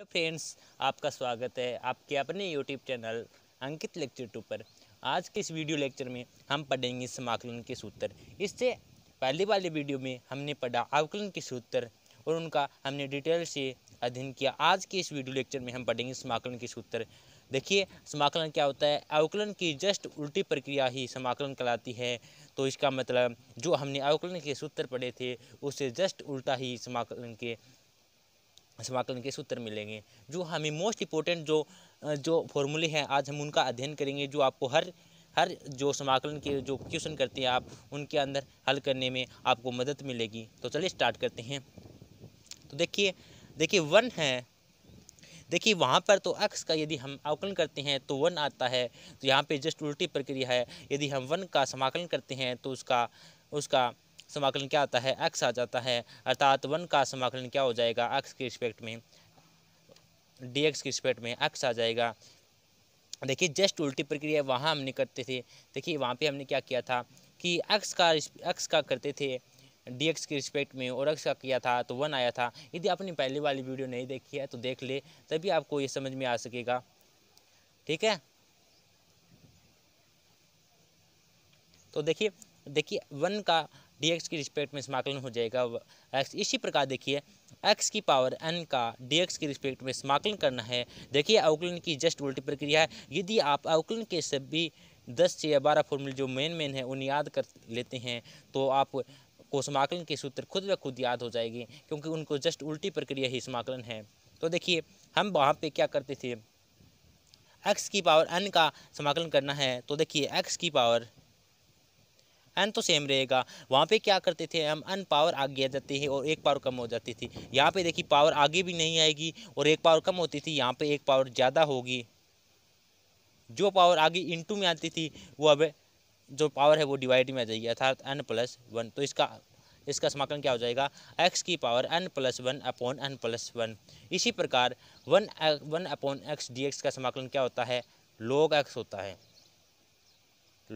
hello तो friends आपका स्वागत है आपके अपने YouTube channel Ankit lecture two पर आज के इस वीडियो लेक्चर में हम पढ़ेंगे समाकलन के सूत्र इससे पहले वाले वीडियो में हमने पढ़ा अवकलन के सूत्र और उनका हमने डिटेल से अध्ययन किया आज के इस वीडियो लेक्चर में हम पढ़ेंगे समाकलन के सूत्र देखिए समाकलन क्या होता है अवकलन की जस्ट उल्टी प्रक्रिया ही समाकलन कहलाती है तो इसका मतलब जो हमने अवकलन के सूत्र पढ़े थे उससे जस्ट उल्टा ही समाकलन के समाकलन के सूत्र मिलेंगे जो हमें मोस्ट इम्पोर्टेंट जो जो फॉर्मूले हैं आज हम उनका अध्ययन करेंगे जो आपको हर हर जो समाकलन के जो क्वेश्चन करते हैं आप उनके अंदर हल करने में आपको मदद मिलेगी तो चलिए स्टार्ट करते हैं तो देखिए देखिए वन है देखिए वहाँ पर तो एक्स का यदि हम अवकलन करते हैं तो वन आता है तो यहाँ पे जस्ट उल्टी प्रक्रिया है यदि हम वन का समाकलन करते हैं तो उसका उसका समाकलन क्या आता है एक्स आ जाता है अर्थात वन का समाकलन क्या हो जाएगा एक्स के रिस्पेक्ट में डी एक्स की रिस्पेक्ट में एक्स आ जाएगा देखिए जस्ट उल्टी प्रक्रिया वहाँ हमने करते थे देखिए वहाँ पे हमने क्या किया था कि एक्स का एक्स का करते थे डी एक्स की रिस्पेक्ट में और एक्स का किया था तो वन आया था यदि आपने पहले वाली वीडियो नहीं देखी है तो देख ले तभी आपको ये समझ में आ सकेगा ठीक है तो देखिए देखिए वन का डी एक्स की रिस्पेक्ट में समाकलन हो जाएगा एक्स इसी प्रकार देखिए एक्स की पावर एन का डी एक्स की रिस्पेक्ट में समाकलन करना है देखिए अवकलन की जस्ट उल्टी प्रक्रिया है यदि आप अवकलन के सभी दस से या बारह फॉर्मूले जो मेन मेन है उन्हें याद कर लेते हैं तो आप को समाकलन के सूत्र खुद ब खुद याद हो जाएगी क्योंकि उनको जस्ट उल्टी प्रक्रिया ही समाकलन है तो देखिए हम वहाँ पे क्या करते थे एक्स की पावर एन का समाकलन करना है तो देखिए एक्स की पावर एन तो सेम रहेगा वहाँ पे क्या करते थे हम एन पावर आगे आ जाती है और एक पावर कम हो जाती थी यहाँ पे देखिए पावर आगे भी नहीं आएगी और एक पावर कम होती थी यहाँ पे एक पावर ज़्यादा होगी जो पावर आगे इंटू में आती थी वो अब जो पावर है वो डिवाइड में आ जाएगी अर्थात एन प्लस वन तो इसका इसका समाकलन क्या हो जाएगा x की power n plus one upon n plus one इसी प्रकार one one upon x D का समाकलन क्या होता है log x होता है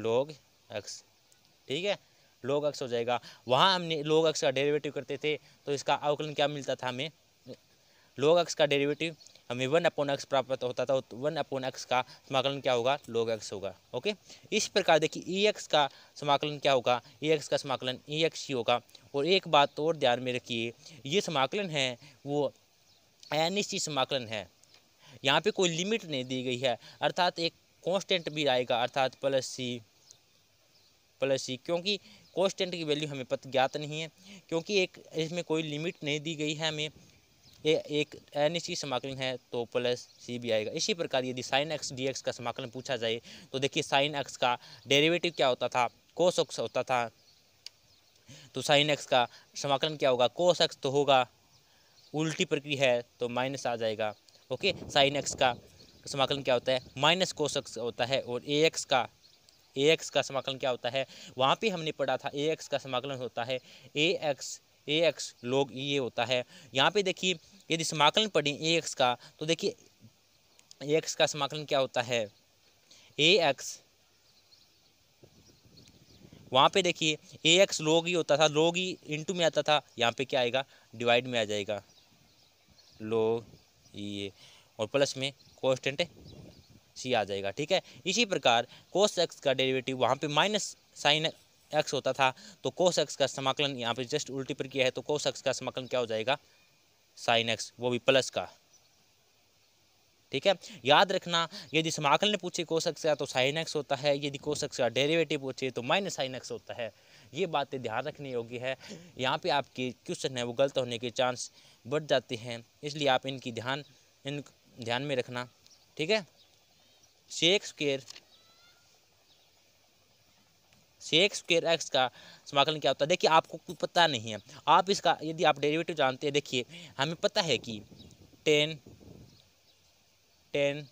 log x ठीक है लोग अक्स हो जाएगा वहाँ हमने लोग अक्स का डेरिवेटिव करते थे तो इसका अवकलन क्या मिलता था हमें लोग अक्स का डेरिवेटिव हमें वन अपॉन एक्स प्राप्त होता था तो वन अपॉन एक्स का समाकलन क्या होगा लोग एक्स होगा ओके इस प्रकार देखिए ई e एक्स का समाकलन क्या होगा ई e एक्स का समाकलन ई e एक्स ही होगा और एक बात और ध्यान में रखिए ये समाकलन है वो अनिश्चित समाकलन है यहाँ पे कोई लिमिट नहीं दी गई है अर्थात एक कॉन्स्टेंट भी आएगा अर्थात प्लस सी प्लस ई क्योंकि कॉन्स्टेंट की वैल्यू हमें पत ज्ञात नहीं है क्योंकि एक इसमें कोई लिमिट नहीं दी गई है हमें ए एक एन की समाकलन है तो प्लस सी भी आएगा इसी प्रकार यदि साइन एक्स डी एक्स का समाकलन पूछा जाए तो देखिए साइन एक्स का डेरिवेटिव क्या होता था कोस एक्स होता था तो साइन एक्स का समाकलन क्या होगा कोस एक्स तो होगा उल्टी प्रक्रिया है तो माइनस आ जाएगा ओके साइन एक्स का समाकलन क्या होता है माइनस कोस एक्स होता है और ए एक्स का ए एक्स का समाकलन क्या होता है वहाँ पे हमने पढ़ा था ए एक्स का समाकलन होता है ए एक्स ए एक्स लोग ये होता है यहाँ पे देखिए यदि समाकलन पढ़ें ए एक्स का तो देखिए ए एक्स का समाकलन क्या होता है ए एक्स वहाँ पे देखिए ए एक्स लोग ही होता था लोग ही इंटू में आता था यहाँ पे क्या आएगा डिवाइड में आ जाएगा लोग ये e और प्लस में कॉन्स्टेंट सी आ जाएगा ठीक है इसी प्रकार कोस एक्स का डेरिवेटिव वहाँ पे माइनस साइन एक्स होता था तो कोस एक्स का समाकलन यहाँ पे जस्ट उल्टी पर किया है तो कोस एक्स का समाकलन क्या हो जाएगा साइन एक्स वो भी प्लस का ठीक है याद रखना यदि समाकल ने पूछे एक्स का तो साइन एक्स होता है यदि एक्स का डेरिवेटिव पूछे तो माइनस साइन एक्स होता है ये बातें ध्यान रखने योग्य है यहाँ पे आपके क्वेश्चन है वो गलत होने के चांस बढ़ जाते हैं इसलिए आप इनकी ध्यान इन ध्यान में रखना ठीक है सेक्स शेक्सपियर एक्स का समाकलन क्या होता है देखिए आपको कुछ पता नहीं है आप इसका यदि आप डेरिवेटिव जानते हैं देखिए हमें पता है कि टेन टेन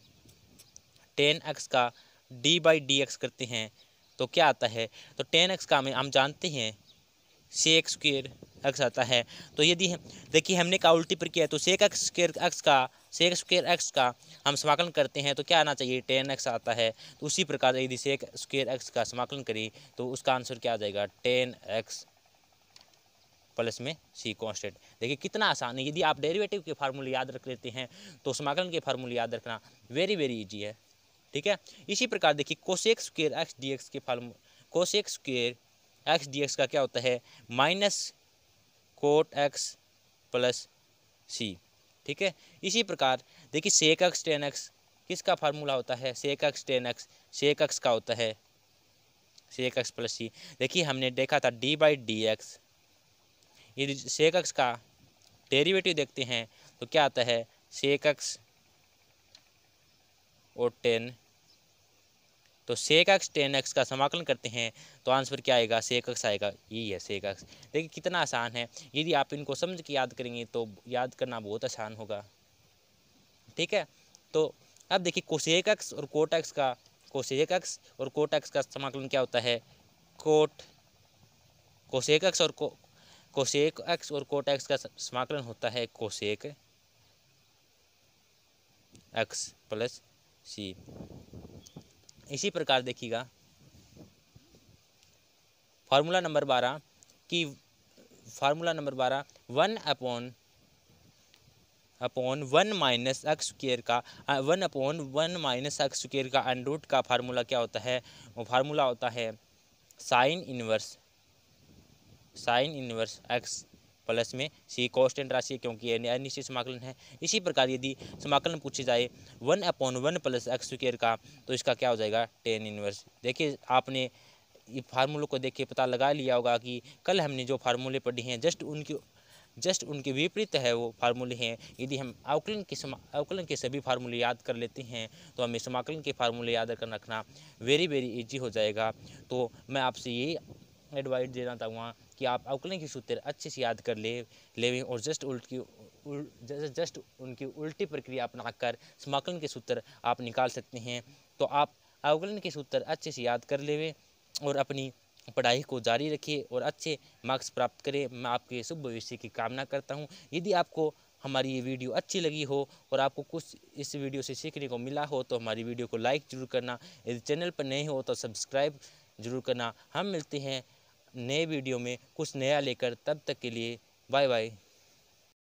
टेन एक्स का डी बाई डी एक्स करते हैं तो क्या आता है तो टेन एक्स का हमें हम जानते हैं सेक स्क्र एक्स आता है तो यदि देखिए हमने का उल्टी पर किया है तो सेक एक्स स्क्र एक्स का सेक स्क्र एक्स का हम समाकलन करते हैं तो क्या आना चाहिए टेन एक्स आता है तो उसी प्रकार यदि सेक स्क्र एक्स का समाकलन करें तो उसका आंसर क्या आ जाएगा टेन एक्स प्लस में सी कॉन्स्टेंट देखिए कितना आसान है यदि आप डेरिवेटिव के फार्मूले याद रख लेते हैं तो समाकलन के फार्मूले याद रखना वेरी वेरी ईजी है ठीक है इसी प्रकार देखिए cosec square x D x के formula cosec square x D x का क्या होता है minus cot x plus C ठीक है इसी प्रकार देखिए सेक एक्स टेन एक्स किसका फार्मूला होता है sec x tan x sec x का होता है सेक एक्स प्लस सी देखिए हमने देखा था डी बाई डी एक्स यदि सेक एक्स का डेरिवेटिव देखते हैं तो क्या आता है सेक एक्स और टेन तो सेक एक्स टेन एक्स का समाकलन करते हैं तो आंसर क्या आएगा सेक एक्स आएगा यही है सेक एक्स देखिए कितना आसान है यदि आप इनको समझ के याद करेंगे तो याद करना बहुत आसान होगा ठीक है तो अब देखिए कोशेक एक्स और कोट एक्स का कोशेक एक्स और कोट एक्स का समाकलन क्या होता है कोट कोशेक एक्स और कोशेक एक्स और कोट एक्स का समाकलन होता है कोशेक एक्स प्लस सी इसी प्रकार देखिएगा फार्मूला नंबर बारह कि फार्मूला नंबर बारह one upon upon one minus x square का one upon one minus x square का अनरूट का फार्मूला क्या होता है वो फार्मूला होता है sine inverse sine inverse x plus में सी कॉन्स्टेंट राशि है क्योंकि अनिश्चित समाकलन है इसी प्रकार यदि समाकलन पूछे जाए one upon one plus x square का तो इसका क्या हो जाएगा टेन इनवर्स देखिए आपने ये फार्मूलों को देख के पता लगा लिया होगा कि कल हमने जो फार्मूले पढ़े हैं जस्ट उनकी जस्ट उनके विपरीत है वो फार्मूले हैं यदि हम अवकलन के अवकलन के सभी फार्मूले याद कर लेते हैं तो हमें समाकलन के फार्मूले याद कर रखना वेरी वेरी इजी हो जाएगा तो मैं आपसे ये एडवाइस देना चाहूँगा कि आप अवकलन के सूत्र अच्छे से याद कर ले लेवें और जस्ट उल्ट की उल, जस्ट उनकी उल्टी प्रक्रिया अपना कर समाकलन के सूत्र आप निकाल सकते हैं तो आप अवकलन के सूत्र अच्छे से याद कर लेवें और अपनी पढ़ाई को जारी रखिए और अच्छे मार्क्स प्राप्त करें मैं आपके शुभ भविष्य की कामना करता हूँ यदि आपको हमारी ये वीडियो अच्छी लगी हो और आपको कुछ इस वीडियो से सीखने को मिला हो तो हमारी वीडियो को लाइक ज़रूर करना यदि चैनल पर नए हो तो सब्सक्राइब ज़रूर करना हम मिलते हैं नए वीडियो में कुछ नया लेकर तब तक के लिए बाय बाय